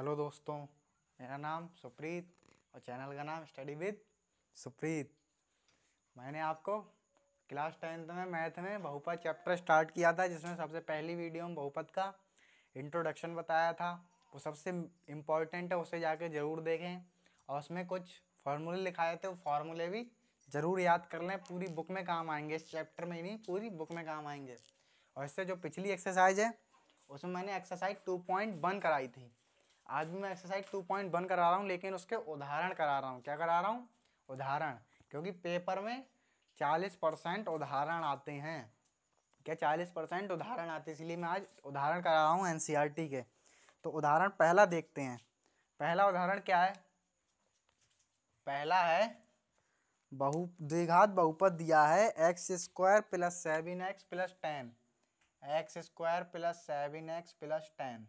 hello दोस्तों मेरा नाम सुप्रीत और चैनल का नाम स्टडी विद सुप्रीत मैंने आपको क्लास टेंथ में मैथ में बहुपद चैप्टर स्टार्ट किया था जिसमें सबसे पहली वीडियो में बहुपद का इंट्रोडक्शन बताया था वो सबसे इम्पॉर्टेंट है उसे जाके ज़रूर देखें और उसमें कुछ फार्मूले लिखाए थे वो फार्मूले भी ज़रूर याद कर लें पूरी बुक में काम आएंगे इस चैप्टर में ही नहीं पूरी बुक में काम आएंगे और इससे जो पिछली एक्सरसाइज है उसमें मैंने एक्सरसाइज टू पॉइंट वन कराई थी आज भी मैं एक्सरसाइज टू पॉइंट वन करा रहा हूँ लेकिन उसके उदाहरण करा रहा हूँ क्या करा रहा हूँ उदाहरण क्योंकि पेपर में चालीस परसेंट उदाहरण आते हैं क्या चालीस परसेंट उदाहरण आते हैं इसलिए मैं आज उदाहरण करा रहा हूँ एन e के तो उदाहरण पहला देखते हैं पहला उदाहरण क्या है पहला है बहु द्विघात बहुपद दिया है x square plus seven x plus ten x square plus seven x plus ten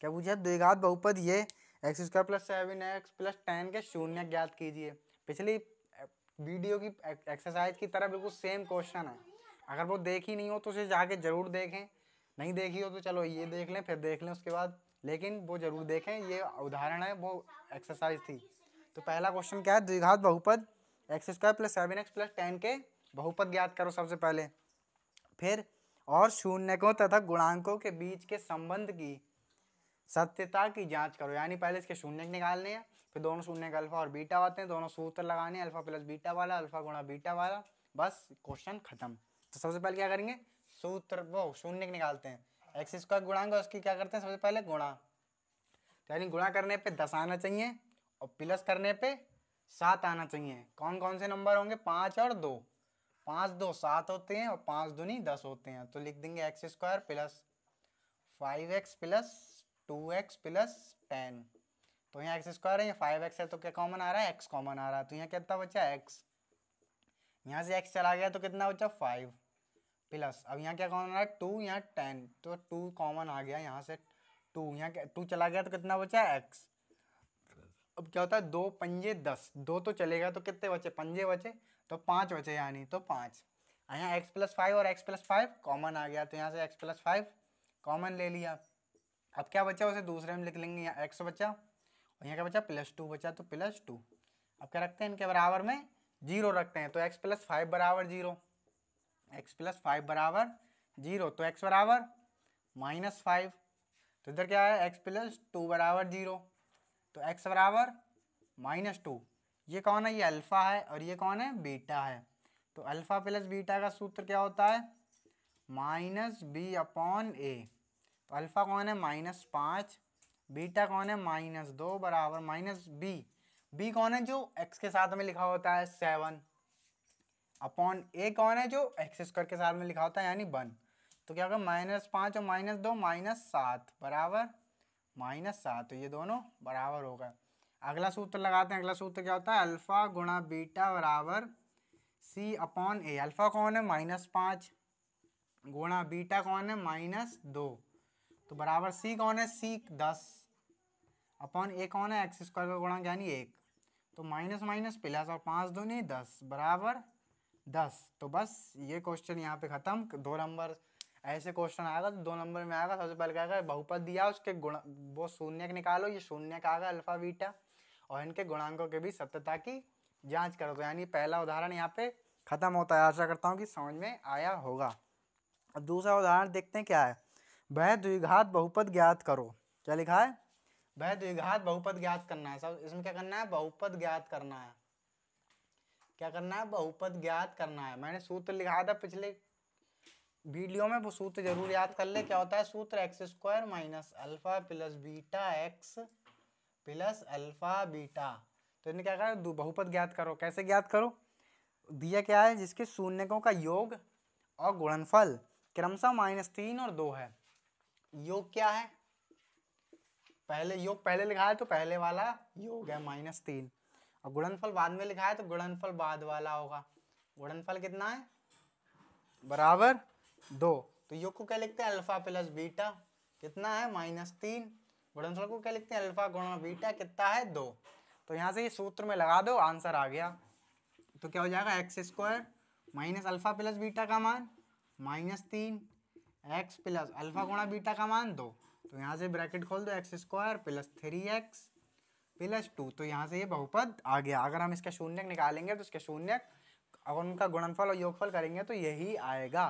क्या पूछा द्विघात बहुपद ये x square plus seven x plus ten के शून्य ज्ञात कीजिए पिछली वीडियो की एक्सरसाइज की तरह बिल्कुल सेम क्वेश्चन है अगर वो देखी नहीं हो तो उसे जाके जरूर देखें नहीं देखी हो तो चलो ये देख लें फिर देख लें उसके बाद लेकिन वो जरूर देखें ये उदाहरण है वो एक्सरसाइज थी तो पहला क्वेश्चन क्या है द्विघात बहुपद x square plus seven x plus ten के बहुपद ज्ञात करो सबसे पहले फिर और शून्यकों तथा गुणांकों के बीच के संबंध की सत्यता की जांच करो यानी पहले इसके शून्य निकालने हैं फिर दोनों शून्य का अल्फा और बीटा आते हैं दोनों सूत्र लगाने अल्फा प्लस बीटा वाला अल्फा गुणा बीटा वाला बस क्वेश्चन खत्म तो सबसे पहले क्या करेंगे सूत्र वो शून्य निकालते हैं एक्स स्क्वायर गुणांग उसकी क्या करते हैं सबसे पहले गुणा तो यानी गुणा करने पर दस आना चाहिए और प्लस करने पर सात आना चाहिए कौन कौन से नंबर होंगे पाँच और दो पाँच दो सात होते हैं और पाँच दूनी दस होते हैं तो लिख देंगे x square plus five x plus two x plus ten तो यहाँ एक्स स्क्वायर है फाइव एक्स है तो क्या कॉमन आ रहा है एक्स कॉमन आ रहा है तो यहाँ कितना बचा एक्स यहाँ से एक्स चला गया तो कितना बचा फाइव प्लस अब यहाँ क्या कॉमन आ रहा है टू यहाँ टेन तो टू कॉमन आ गया यहाँ से टू यहाँ टू चला गया तो कितना बचा एक्स अब क्या होता है दो पंजे दस दो तो चलेगा तो कितने बचे पंजे बचे तो पाँच बचे यानी तो पाँच यहाँ एक्स प्लस फाइव और एक्स प्लस फाइव कॉमन आ गया तो यहाँ से एक्स प्लस फाइव कॉमन ले लिया अब क्या बचा उसे दूसरे में लिख लेंगे यहाँ एक्स बचा और यहाँ क्या बचा प्लस टू बचा तो प्लस टू अब क्या रखते हैं इनके बराबर में जीरो रखते हैं तो एक्स प्लस फाइव बराबर जीरो एक्स प्लस फाइव बराबर जीरो तो एक्स बराबर माइनस फाइव तो इधर क्या है एक्स प्लस टू बराबर जीरो तो एक्स बराबर माइनस टू ये कौन है ये अल्फ़ा है और ये कौन है बीटा है तो अल्फ़ा प्लस बीटा का सूत्र क्या होता है माइनस बी अपॉन ए तो अल्फ़ा कौन है माइनस पाँच बीटा कौन है माइनस दो बराबर माइनस बी बी कौन है जो एक्स के साथ में लिखा होता है सेवन अपॉन ए कौन है जो एक्स स्क्वायर के साथ में लिखा होता है यानी वन तो क्या होगा माइनस पाँच और माइनस दो माइनस सात बराबर माइनस सात तो ये दोनों बराबर होगा अगला सूत्र लगाते हैं अगला सूत्र क्या होता है अल्फ़ा गुणा बीटा बराबर सी अपॉन ए अल्फ़ा कौन है माइनस पाँच गुणा बीटा कौन है माइनस दो तो बराबर सी कौन है सी दस अपॉन ए कौन है एक्स स्क्वायर का गुणांक यानी एक तो माइनस माइनस प्लस और पाँच दो नहीं दस बराबर दस तो बस ये क्वेश्चन यहाँ पे ख़त्म दो नंबर ऐसे क्वेश्चन आएगा तो दो नंबर में आएगा सबसे पहले क्या बहुपद दिया उसके गुण वो शून्य निकालो ये शून्य का आएगा अल्फा बीटा और इनके गुणांकों के भी सत्यता की जांच करो तो यानी पहला उदाहरण यहाँ पे ख़त्म होता है आशा करता हूँ कि समझ में आया होगा अब दूसरा उदाहरण देखते हैं क्या है वह द्विघात बहुपद ज्ञात करो क्या लिखा है वह द्विघात बहुपद ज्ञात करना है सब इसमें क्या करना है बहुपद ज्ञात करना है क्या करना है बहुपद ज्ञात करना है मैंने सूत्र लिखा था पिछले वीडियो में वो सूत्र जरूर याद कर ले क्या होता है सूत्र x square minus alpha plus beta x plus alpha beta तो इन्हें क्या करो बहुपद ज्ञात करो कैसे ज्ञात करो दिया क्या है जिसके शून्यकों का योग और गुणनफल क्रमशः माइनस तीन और दो है योग क्या है पहले योग पहले लिखा है तो पहले वाला योग है माइनस तीन और गुणनफल बाद में लिखा है तो गुणनफल बाद वाला होगा गुणनफल कितना है बराबर दो तो योग को क्या लिखते हैं अल्फा प्लस बीटा कितना है माइनस तीन गुणनफल को क्या लिखते हैं अल्फा गुणा बीटा कितना है दो तो यहाँ से ये सूत्र में लगा दो आंसर आ गया तो क्या हो जाएगा x square minus alpha plus beta का मान माइनस तीन एक्स प्लस अल्फा गुणा बीटा का मान दो तो यहाँ से ब्रैकेट खोल दो x square plus three x plus two तो यहाँ से ये बहुपद आ गया अगर हम इसका शून्य निकालेंगे तो इसके शून्य अगर उनका गुणनफल और योगफल करेंगे तो यही आएगा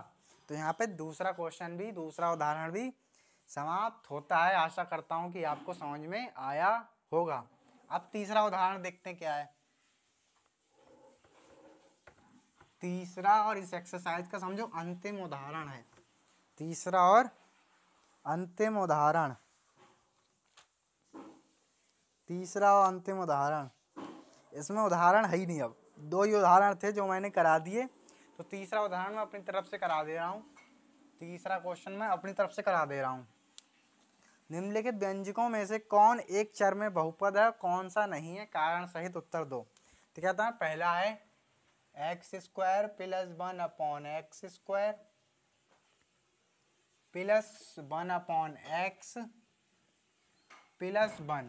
तो यहाँ पे दूसरा क्वेश्चन भी दूसरा उदाहरण भी समाप्त होता है आशा करता हूँ कि आपको समझ में आया होगा अब तीसरा उदाहरण देखते हैं क्या है तीसरा और इस एक्सरसाइज का समझो अंतिम उदाहरण है तीसरा और अंतिम उदाहरण तीसरा और अंतिम उदाहरण इसमें उदाहरण है ही नहीं अब दो ही उदाहरण थे जो मैंने करा दिए तो तीसरा उदाहरण मैं अपनी तरफ से करा दे रहा हूँ तीसरा क्वेश्चन मैं अपनी तरफ से करा दे रहा हूँ निम्नलिखित व्यंजकों में से कौन एक चर में बहुपद है कौन सा नहीं है कारण सहित उत्तर दो तो कहता है पहला है x square plus one upon x square plus one upon x plus one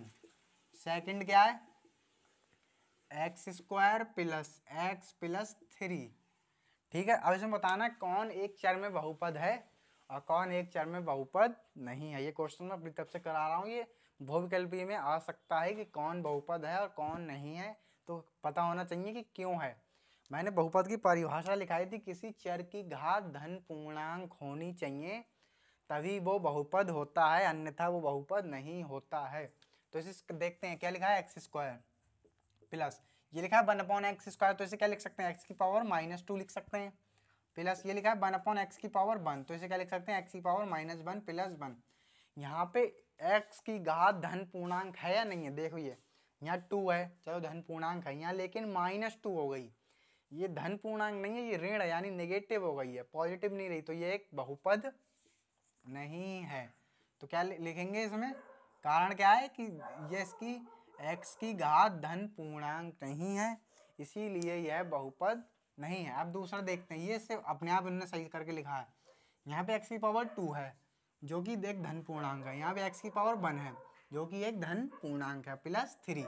second क्या है x square plus x plus three ठीक है अब इसमें बताना कौन एक चर में बहुपद है और कौन एक चर में बहुपद नहीं है ये क्वेश्चन मैं अपनी तरफ से करा रहा हूँ ये भूविकल्पी में आ सकता है कि कौन बहुपद है और कौन नहीं है तो पता होना चाहिए कि क्यों है मैंने बहुपद की परिभाषा लिखाई थी किसी चर की घात धन पूर्णांक होनी चाहिए तभी वो बहुपद होता है अन्यथा वो बहुपद नहीं होता है तो इसे देखते हैं क्या लिखा है एक्स स्क्वायर प्लस ये लिखा है वन अपॉन एक्स स्क्वायर तो इसे क्या लिख सकते हैं एक्स की पावर माइनस टू लिख सकते हैं प्लस ये लिखा है वन अपॉन एक्स की पावर वन तो इसे क्या लिख सकते हैं एक्स की power minus one plus one यहाँ पे एक्स की घात धन पूर्णांक है या नहीं है देखो ये यहाँ टू है चलो धन पूर्णांक है यहाँ लेकिन माइनस टू हो गई ये धन पूर्णांक नहीं है ये ऋण है यानी नेगेटिव हो गई है पॉजिटिव नहीं रही तो ये एक बहुपद नहीं है तो क्या लिखेंगे इसमें कारण क्या है कि ये इसकी एक्स की घात धन पूर्णांक नहीं है इसीलिए यह बहुपद नहीं है अब दूसरा देखते हैं ये सिर्फ अपने आप इन्होंने सही करके लिखा है यहाँ पे एक्स की पावर टू है जो कि एक धन पूर्णांक है यहाँ पे एक्स की पावर वन है जो कि एक धन पूर्णांक है प्लस थ्री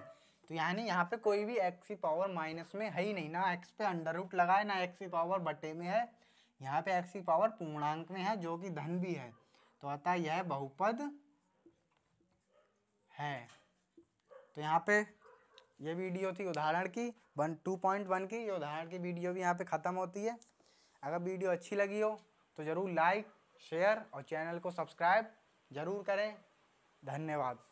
तो यानी यहाँ पे कोई भी एक्स की पावर माइनस में है ही नहीं ना एक्स पे अंडर रूट लगा है ना एक्स की पावर बटे में है यहाँ पे एक्स की पावर पूर्णांक में है जो कि धन भी है तो आता यह बहुपद है तो यहाँ पे ये वीडियो थी उदाहरण की वन टू पॉइंट वन की ये उदाहरण की वीडियो भी यहाँ पे ख़त्म होती है अगर वीडियो अच्छी लगी हो तो ज़रूर लाइक शेयर और चैनल को सब्सक्राइब ज़रूर करें धन्यवाद